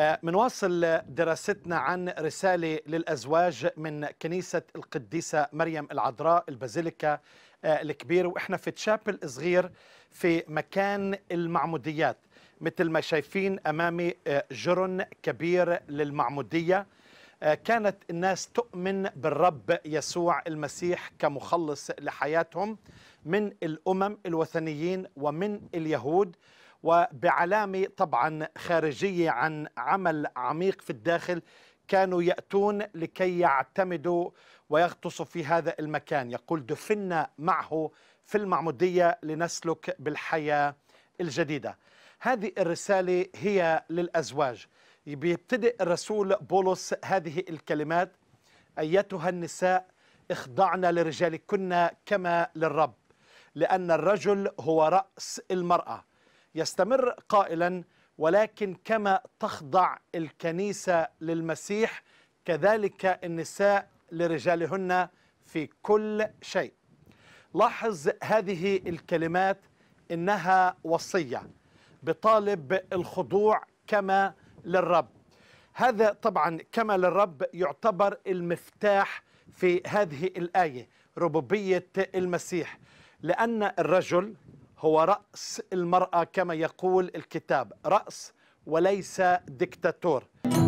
آه، منواصل دراستنا عن رسالة للأزواج من كنيسة القديسة مريم العذراء البازيليكا آه، الكبير وإحنا في تشابل صغير في مكان المعموديات مثل ما شايفين أمامي آه، جرن كبير للمعمودية كانت الناس تؤمن بالرب يسوع المسيح كمخلص لحياتهم من الأمم الوثنيين ومن اليهود وبعلامة طبعا خارجية عن عمل عميق في الداخل كانوا يأتون لكي يعتمدوا ويغطسوا في هذا المكان يقول دفنا معه في المعمودية لنسلك بالحياة الجديدة هذه الرسالة هي للأزواج بيبتدئ الرسول بولس هذه الكلمات أيتها النساء اخضعنا لرجالكن كما للرب لأن الرجل هو رأس المرأة يستمر قائلا ولكن كما تخضع الكنيسة للمسيح كذلك النساء لرجالهن في كل شيء لاحظ هذه الكلمات إنها وصية بطالب الخضوع كما للرب هذا طبعا كما للرب يعتبر المفتاح في هذه الآية ربوبية المسيح لأن الرجل هو رأس المرأة كما يقول الكتاب رأس وليس دكتاتور